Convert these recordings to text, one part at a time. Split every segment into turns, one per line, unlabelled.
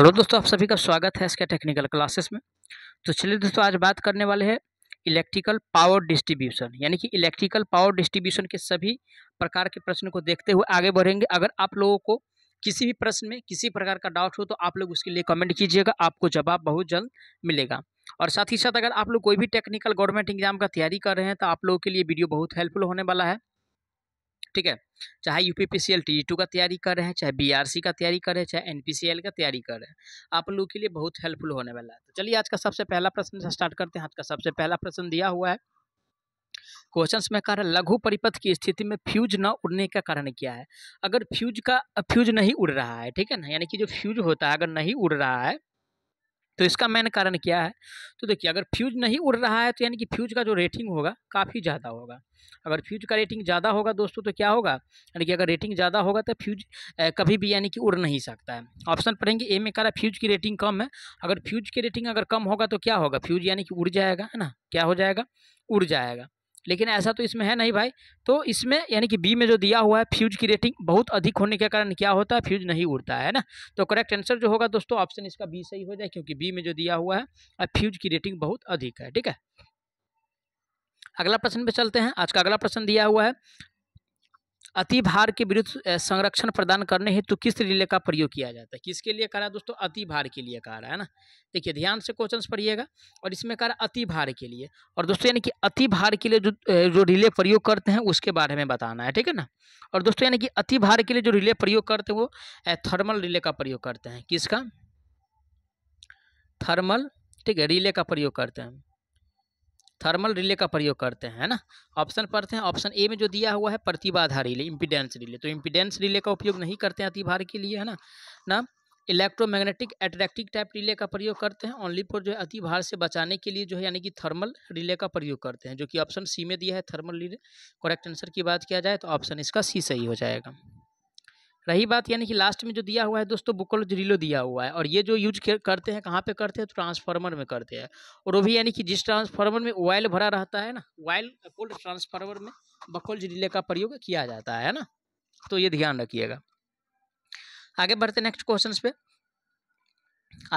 hello दोस्तों आप सभी का स्वागत है इसके टेक्निकल क्लासेस में तो चलिए दोस्तों आज बात करने वाले हैं इलेक्ट्रिकल पावर डिस्ट्रीब्यूशन यानी कि इलेक्ट्रिकल पावर डिस्ट्रीब्यूशन के सभी प्रकार के प्रश्न को देखते हुए आगे बढ़ेंगे अगर आप लोगों को किसी भी प्रश्न में किसी प्रकार का डाउट हो तो आप लोग उसके लिए कमेंट कीजिएगा आपको जवाब बहुत जल्द मिलेगा और साथ ही साथ अगर आप लोग कोई भी टेक्निकल गवर्नमेंट एग्जाम का तैयारी कर रहे हैं तो आप लोगों के लिए वीडियो बहुत हेल्पफुल होने वाला है ठीक है चाहे यू पी टी टू का तैयारी कर रहे हैं चाहे बी आर सी का तैयारी कर रहे हैं चाहे एन पी सी एल का तैयारी कर रहे हैं आप लोग के लिए बहुत हेल्पफुल होने वाला है तो चलिए आज का सबसे पहला प्रश्न स्टार्ट करते हैं आज का सबसे पहला प्रश्न दिया हुआ है क्वेश्चंस में कारण लघु परिपथ की स्थिति में फ्यूज न उड़ने का कारण क्या है अगर फ्यूज का फ्यूज नहीं उड़ रहा है ठीक है ना यानी कि जो फ्यूज होता है अगर नहीं उड़ रहा है तो इसका मेन कारण क्या है तो देखिए अगर फ्यूज नहीं उड़ रहा है तो यानी कि फ्यूज का जो रेटिंग होगा काफ़ी ज़्यादा होगा अगर फ्यूज का रेटिंग ज़्यादा होगा दोस्तों तो क्या होगा यानी कि अगर रेटिंग ज़्यादा होगा तो फ्यूज कभी भी यानी कि उड़ नहीं सकता है ऑप्शन पढ़ेंगे ए में कह रहा फ्यूज की रेटिंग कम है अगर फ्यूज की रेटिंग अगर कम होगा तो क्या होगा फ्यूज यानी कि उड़ जाएगा है ना क्या हो जाएगा उड़ जाएगा लेकिन ऐसा तो इसमें है नहीं भाई तो इसमें यानी कि बी में जो दिया हुआ है फ्यूज की रेटिंग बहुत अधिक होने के कारण क्या होता है फ्यूज नहीं उड़ता है ना तो करेक्ट आंसर जो होगा दोस्तों ऑप्शन इसका बी सही हो जाए क्योंकि बी में जो दिया हुआ है फ्यूज की रेटिंग बहुत अधिक है ठीक है अगला प्रश्न पे चलते हैं आज का अगला प्रश्न दिया हुआ है अति भार के विरुद्ध संरक्षण प्रदान करने हेतु किस रिले का प्रयोग किया जाता है किसके लिए कह रहा है दोस्तों अति भार के लिए कह रहा है ना देखिए ध्यान से क्वेश्चन पढ़िएगा और इसमें कह रहा है अति भार के लिए और दोस्तों यानी कि अति भार के लिए जो जो रिले प्रयोग करते हैं उसके बारे में बताना है ठीक है ना और दोस्तों यानी कि अति भार के लिए जो रिले प्रयोग करते हैं वो थर्मल रिले का प्रयोग करते हैं किसका थर्मल ठीक है रिले का प्रयोग करते हैं थर्मल रिले का प्रयोग करते हैं ना ऑप्शन पढ़ते हैं ऑप्शन ए में जो दिया हुआ है प्रतिबाधा रिले इम्पिडेंस रिले तो इम्पिडेंस रिले का उपयोग नहीं करते हैं अतिभार के लिए है ना ना इलेक्ट्रोमैग्नेटिक एट्रैक्टिव टाइप रिले का प्रयोग करते हैं ओनली फॉर जो है अति भार से बचाने के लिए जो है यानी कि थर्मल रिले का प्रयोग करते हैं जो कि ऑप्शन सी में दिया है थर्मल रिले करेक्ट आंसर की बात किया जाए तो ऑप्शन इसका सी सही हो जाएगा रही बात यानी कि लास्ट में जो दिया हुआ है दोस्तों बुकल रिलो दिया हुआ है और ये जो यूज करते हैं कहाँ पे करते हैं तो ट्रांसफार्मर में करते हैं और वो भी यानी कि जिस ट्रांसफार्मर में ऑयल भरा रहता है ना ऑयल कोल्ड ट्रांसफार्मर में बकल रिले का प्रयोग किया जाता है ना तो ये ध्यान रखिएगा आगे बढ़ते नेक्स्ट क्वेश्चन पे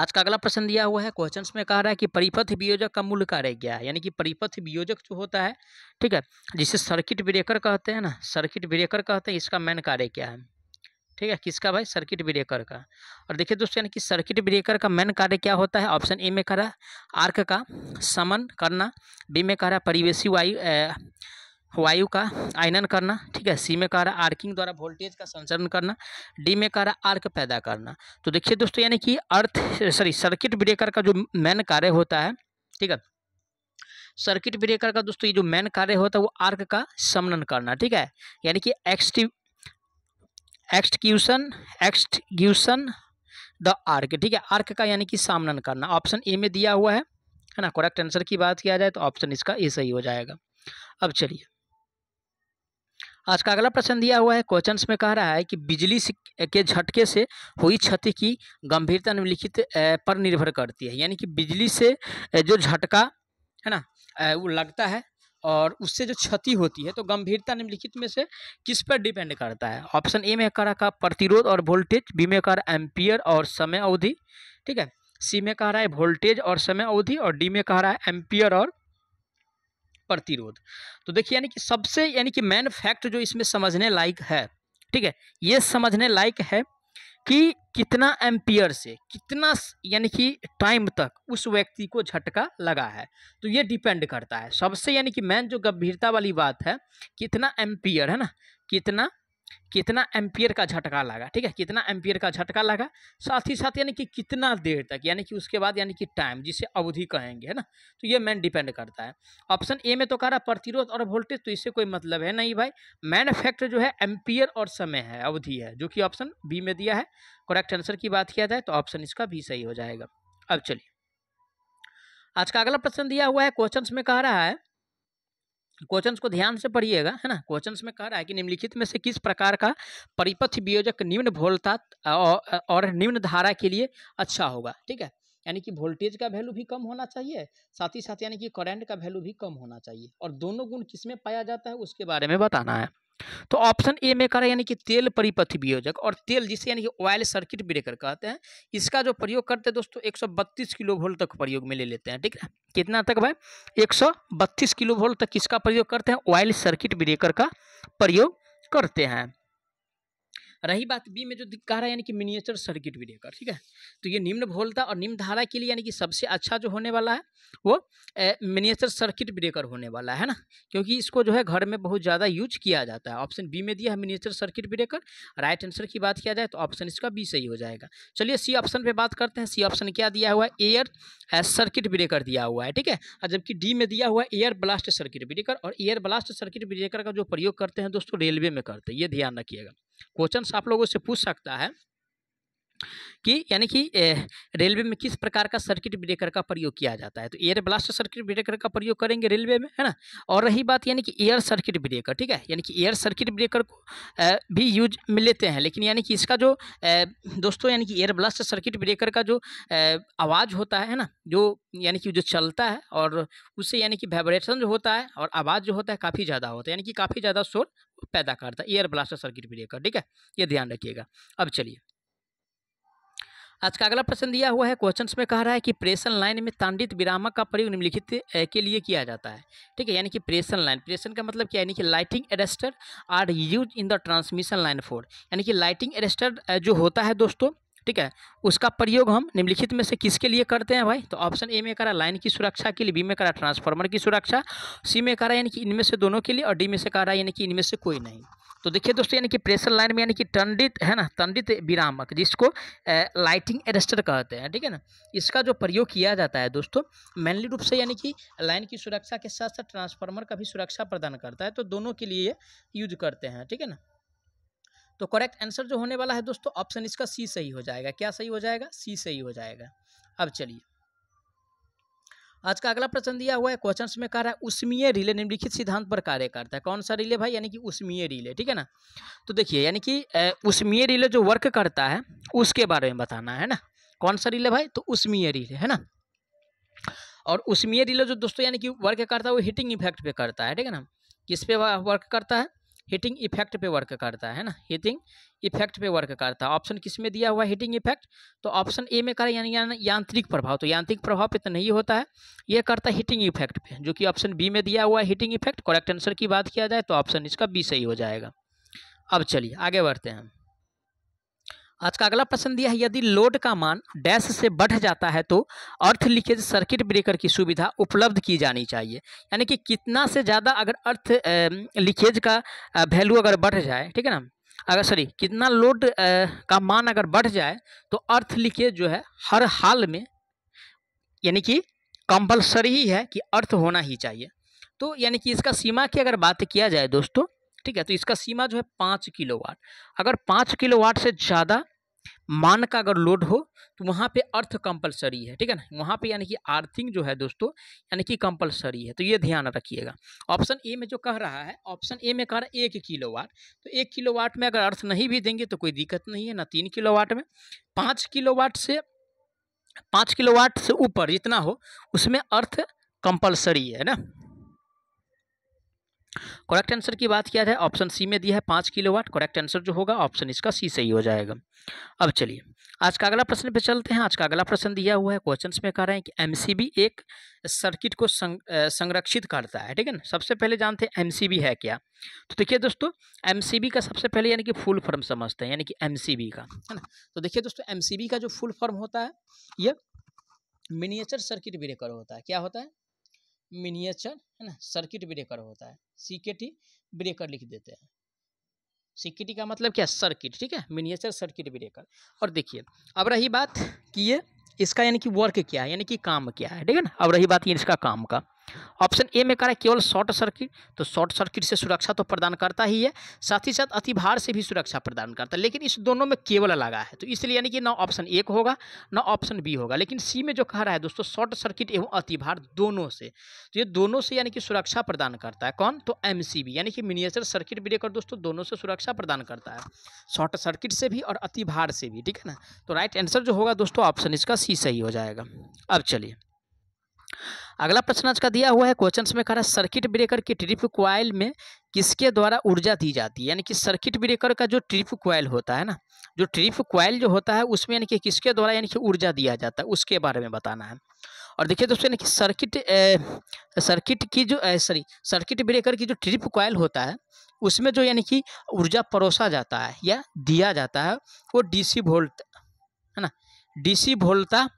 आज का अगला प्रश्न दिया हुआ है क्वेश्चंस में कह रहा है कि परिपथ वियोजक का मूल कार्य क्या है यानी कि परिपथ वियोजक जो होता है ठीक है जिसे सर्किट ब्रेकर कहते हैं ना सर्किट ब्रेकर कहते हैं इसका मेन कार्य क्या है ठीक है किसका भाई सर्किट ब्रेकर का और देखिए दोस्तों यानी कि सर्किट ब्रेकर का मेन कार्य क्या होता है ऑप्शन ए में कह रहा है आर्क का समन करना बी में कह रहा है परिवेशी वायु वायु का आयनन करना ठीक है सी में कह रहा आर्किंग द्वारा वोल्टेज का संचरण करना डी में कह रहा आर्क पैदा करना तो देखिए दोस्तों यानी कि अर्थ सॉरी सर्किट ब्रेकर का जो मेन कार्य होता है ठीक है सर्किट ब्रेकर का दोस्तों ये जो मेन कार्य होता है वो आर्क का समनन करना ठीक है यानी कि एक्सटिव एक्सक्यूशन एक्सक्यूशन द आर्क ठीक है आर्क का यानी कि सामना करना ऑप्शन ए में दिया हुआ है है ना करेक्ट आंसर की बात किया जाए तो ऑप्शन इसका ए सही हो जाएगा अब चलिए आज का अगला प्रश्न दिया हुआ है क्वेश्चन में कह रहा है कि बिजली के झटके से हुई क्षति की गंभीरता निम्नलिखित पर निर्भर करती है यानी कि बिजली से जो झटका है ना वो लगता है और उससे जो क्षति होती है तो गंभीरता निम्नलिखित में से किस पर डिपेंड करता है ऑप्शन ए में रहा का प्रतिरोध और वोल्टेज बी में कह रहा एम्पियर और समय अवधि ठीक है सी में कह रहा है वोल्टेज और समय अवधि और डी में कह रहा है एम्पियर और प्रतिरोध तो देखिए यानी कि सबसे यानी कि मेन फैक्ट जो इसमें समझने लायक है ठीक है ये समझने लायक है कि कितना एम्पियर से कितना यानी कि टाइम तक उस व्यक्ति को झटका लगा है तो ये डिपेंड करता है सबसे यानी कि मैन जो गंभीरता वाली बात है कितना एम्पियर है ना कितना कितना एम्पियर का झटका लगा ठीक है कितना एम्पियर का झटका लगा साथ ही साथ यानी कि कितना देर तक यानी कि उसके बाद यानी कि टाइम जिसे अवधि कहेंगे है ना तो ये मैन डिपेंड करता है ऑप्शन ए में तो कह रहा प्रतिरोध और वोल्टेज तो इससे कोई मतलब है नहीं भाई मैन फैक्टर जो है एम्पियर और समय है अवधि है जो कि ऑप्शन बी में दिया है करेक्ट आंसर की बात किया जाए तो ऑप्शन इसका भी सही हो जाएगा अब चलिए आज का अगला प्रश्न दिया हुआ है क्वेश्चन में कह रहा है क्वेश्चंस को ध्यान से पढ़िएगा है ना क्वेश्चंस में कह रहा है कि निम्नलिखित में से किस प्रकार का परिपथ वियोजक निम्न भोलता और निम्न धारा के लिए अच्छा होगा ठीक है यानी कि वोल्टेज का वैल्यू भी कम होना चाहिए साथ ही साथ यानी कि करंट का वैल्यू भी कम होना चाहिए और दोनों गुण किस में पाया जाता है उसके बारे में बताना है तो ऑप्शन ए में करें यानी कि तेल परिपथ वियोजक और तेल जिसे यानी कि ऑयल सर्किट ब्रेकर कहते हैं इसका जो प्रयोग करते हैं दोस्तों 132 किलो वोल्ट तक प्रयोग में ले लेते हैं ठीक है कितना तक भाई 132 किलो वोल्ट तक किसका प्रयोग करते हैं ऑयल सर्किट ब्रेकर का प्रयोग करते हैं रही बात बी में जो कह रहा है यानी कि मिनिएचर सर्किट ब्रेकर ठीक है तो ये निम्न भोलता और निम्न धारा के लिए यानी कि सबसे अच्छा जो होने वाला है वो मिनिएचर सर्किट ब्रेकर होने वाला है ना क्योंकि इसको जो है घर में बहुत ज़्यादा यूज किया जाता है ऑप्शन बी में दिया है miniature circuit breaker right answer की बात किया जाए तो ऑप्शन इसका बी सही हो जाएगा चलिए सी ऑप्शन पर बात करते हैं सी ऑप्शन क्या दिया हुआ है एयर सर्किट ब्रेकर दिया हुआ है ठीक है और जबकि डी में दिया हुआ है एयर ब्लास्ट सर्किट ब्रेकर और एयर ब्लास्ट सर्किट ब्रेकर का जो प्रयोग करते हैं दोस्तों रेलवे में करते हैं ये ध्यान रखिएगा क्वेश्चन आप लोगों से पूछ सकता है कि यानी कि रेलवे में किस प्रकार का सर्किट ब्रेकर का प्रयोग किया जाता है तो एयर ब्लास्ट सर्किट ब्रेकर का प्रयोग करेंगे रेलवे में है ना और रही बात यानी कि एयर सर्किट ब्रेकर ठीक है यानी कि एयर सर्किट ब्रेकर को भी यूज में लेते हैं लेकिन यानी कि इसका जो दोस्तों यानी कि एयर ब्लास्ट सर्किट ब्रेकर का जो आवाज़ होता है ना जो यानी कि जो चलता है और उससे यानी कि वाइब्रेशन जो होता है और आवाज़ जो होता है काफ़ी ज़्यादा होता है यानी कि काफ़ी ज़्यादा शोर पैदा करता है एयर ब्लास्टर सर्किट ब्रेकर ठीक है ये ध्यान रखिएगा अब चलिए आज का अगला प्रश्न दिया हुआ है क्वेश्चन में कह रहा है कि प्रेशन लाइन में तांडित विरामक का प्रयोग निम्नलिखित के लिए किया जाता है ठीक है यानी कि प्रेशन लाइन प्रेशन का मतलब क्या यानी कि lighting arrester are use in the transmission line for यानी कि लाइटिंग एरेस्टर जो होता है दोस्तों ठीक है उसका प्रयोग हम निम्नलिखित में से किसके लिए करते हैं भाई तो ऑप्शन ए में करा लाइन की सुरक्षा के लिए बी में करा ट्रांसफार्मर की सुरक्षा सी में करा यानी कि इनमें से दोनों के लिए और डी में से करा यानी कि इनमें से कोई नहीं तो देखिए दोस्तों यानी कि प्रेशर लाइन में यानी कि टंडित है ना टंडित विरामक जिसको लाइटिंग एरेस्टर कहते हैं ठीक है ना इसका जो प्रयोग किया जाता है दोस्तों मेनली रूप से यानी कि लाइन की सुरक्षा के साथ साथ ट्रांसफार्मर का भी सुरक्षा प्रदान करता है तो दोनों के लिए यूज करते हैं ठीक है ना तो करेक्ट आंसर जो होने वाला है दोस्तों ऑप्शन इसका सी सही हो जाएगा क्या सही हो जाएगा सी सही हो जाएगा अब चलिए आज का अगला प्रश्न दिया हुआ है क्वेश्चन में कह रहा है उष्मीय रिले निम्नलिखित सिद्धांत पर कार्य करता है कौन सा रिले भाई यानी कि उष्मीय रिले ठीक है ना तो देखिए यानी कि उष्मीय रिले जो वर्क करता है उसके बारे में बताना है ना कौन सा रिले भाई तो उष्मीय रिले है ना और उष्मीय रिले जो दोस्तों यानी कि वर्क करता है वो हीटिंग इफेक्ट पे करता है ठीक है ना किस पे वर्क करता है हीटिंग इफेक्ट पे वर्क करता है ना हीटिंग इफेक्ट पे वर्क करता है ऑप्शन किस में दिया हुआ है हीटिंग इफेक्ट तो ऑप्शन ए में करें यानी यांत्रिक प्रभाव तो यांत्रिक प्रभाव पे तो नहीं होता है ये करता है हीटिंग इफेक्ट पे जो कि ऑप्शन बी में दिया हुआ है हीटिंग इफेक्ट करेक्ट आंसर की बात किया जाए तो ऑप्शन इसका बी सही हो जाएगा अब चलिए आगे बढ़ते हैं हम आज का अगला प्रश्न दिया है यदि लोड का मान डैश से बढ़ जाता है तो अर्थ लीकेज सर्किट ब्रेकर की सुविधा उपलब्ध की जानी चाहिए यानी कि कितना से ज़्यादा अगर अर्थ लीकेज का वैल्यू अगर बढ़ जाए ठीक है ना अगर सॉरी कितना लोड का मान अगर बढ़ जाए तो अर्थ लीकेज जो है हर हाल में यानी कि कंपलसरी ही है कि अर्थ होना ही चाहिए तो यानी कि इसका सीमा की अगर बात किया जाए दोस्तों ठीक है तो इसका सीमा जो है पाँच किलो वाट अगर पाँच किलो वाट से ज़्यादा मान का अगर लोड हो तो वहाँ पे अर्थ कंपलसरी है ठीक है ना वहाँ पे यानी कि आर्थिंग जो है दोस्तों यानी कि कंपलसरी है तो ये ध्यान रखिएगा ऑप्शन ए में जो कह रहा है ऑप्शन ए में कह रहा है एक किलो वाट तो एक किलो वाट में अगर अर्थ नहीं भी देंगे तो कोई दिक्कत नहीं है ना तीन किलो वाट में पाँच किलो वाट से पाँच किलो वाट से ऊपर जितना हो उसमें अर्थ कंपलसरी है ना करेक्ट आंसर की बात किया जाए ऑप्शन सी में दिया है पाँच किलोवाट करेक्ट आंसर जो होगा ऑप्शन इसका सी सही हो जाएगा अब चलिए आज का अगला प्रश्न पे चलते हैं आज का अगला प्रश्न दिया हुआ है क्वेश्चन में कह रहे हैं कि एम एक सर्किट को संग, संरक्षित करता है ठीक है ना सबसे पहले जानते हैं एम है क्या तो देखिए दोस्तों एम का सबसे पहले यानी कि फुल फॉर्म समझते हैं यानी कि एम का है ना तो देखिए दोस्तों एम का जो फुल फॉर्म होता है यह मिनिएचर सर्किट ब्रेकर होता है क्या होता है मिनिएचर है ना सर्किट ब्रेकर होता है सी के टी ब्रेकर लिख देते हैं सी के टी का मतलब क्या सर्किट ठीक है मिनिएचर सर्किट ब्रेकर और देखिए अब रही बात कि ये इसका यानी कि वर्क क्या है यानी कि काम क्या है ठीक है ना अब रही बात ये इसका काम का ऑप्शन ए में कह रहा है केवल शॉर्ट सर्किट तो शॉर्ट सर्किट से सुरक्षा तो प्रदान करता ही है साथ ही साथ अतिभार से भी सुरक्षा प्रदान करता है लेकिन इस दोनों में केवल लगा है तो इसलिए यानी कि ना ऑप्शन एक होगा ना ऑप्शन बी होगा लेकिन सी में जो कह रहा है दोस्तों शॉर्ट सर्किट एवं अतिभार दोनों से तो ये दोनों से यानी कि सुरक्षा प्रदान करता है कौन तो एम यानी कि मिनिएचर सर्किट ब्रेकर दोस्तों दोनों से सुरक्षा प्रदान करता है शॉर्ट सर्किट से भी और अतिभार से भी ठीक है ना तो राइट आंसर जो होगा दोस्तों ऑप्शन इसका सी सही हो जाएगा अब चलिए अगला प्रश्न आज का दिया हुआ है क्वेश्चन में कह रहा है सर्किट ब्रेकर की ट्रिप क्वाइल में किसके द्वारा ऊर्जा दी जाती है यानी कि सर्किट ब्रेकर का जो ट्रिप क्वाइल होता है ना जो ट्रिप क्वाइल जो होता है उसमें यानी कि किसके द्वारा यानी कि ऊर्जा दिया जाता है उसके बारे में बताना है और देखिए दोस्तों यानी कि सर्किट सर्किट की जो सॉरी सर्किट ब्रेकर की जो ट्रिप क्वाइल होता है उसमें जो यानी कि ऊर्जा परोसा जाता है या दिया जाता है वो डी वोल्ट है ना डी वोल्टा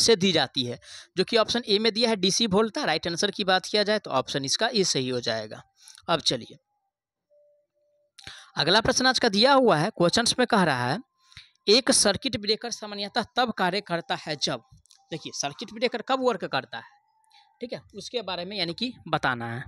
से दी जाती है जो कि ऑप्शन ए में दिया है डीसी वोल्ट था राइट आंसर की बात किया जाए तो ऑप्शन इसका ए सही हो जाएगा अब चलिए अगला प्रश्न आज का दिया हुआ है क्वेश्चन में कह रहा है एक सर्किट ब्रेकर सामान्यतः तब कार्य करता है जब देखिए सर्किट ब्रेकर कब वर्क करता है ठीक है उसके बारे में यानी कि बताना है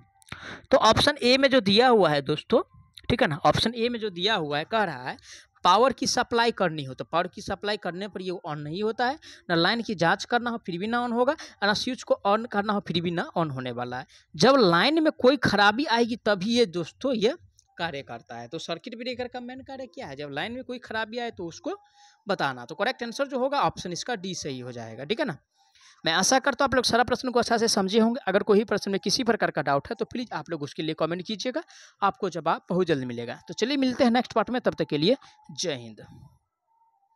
तो ऑप्शन ए में जो दिया हुआ है दोस्तों ठीक है ना ऑप्शन ए में जो दिया हुआ है कह रहा है पावर की सप्लाई करनी हो तो पावर की सप्लाई करने पर ये ऑन नहीं होता है ना लाइन की जाँच करना हो फिर भी ना ऑन होगा और ना स्विच को ऑन करना हो फिर भी ना ऑन होने वाला है जब लाइन में कोई खराबी आएगी तभी ये दोस्तों ये कार्य करता है तो सर्किट ब्रेकर का मेन कार्य क्या है जब लाइन में कोई खराबी आए तो उसको बताना तो करेक्ट आंसर जो होगा ऑप्शन इसका डी सही हो जाएगा ठीक है ना मैं आशा करता हूँ आप लोग सारा प्रश्न को अच्छा से समझे होंगे अगर कोई प्रश्न में किसी प्रकार का डाउट है तो प्लीज़ आप लोग उसके लिए कॉमेंट कीजिएगा आपको जवाब बहुत जल्द मिलेगा तो चलिए मिलते हैं नेक्स्ट पार्ट में तब तक के लिए जय हिंद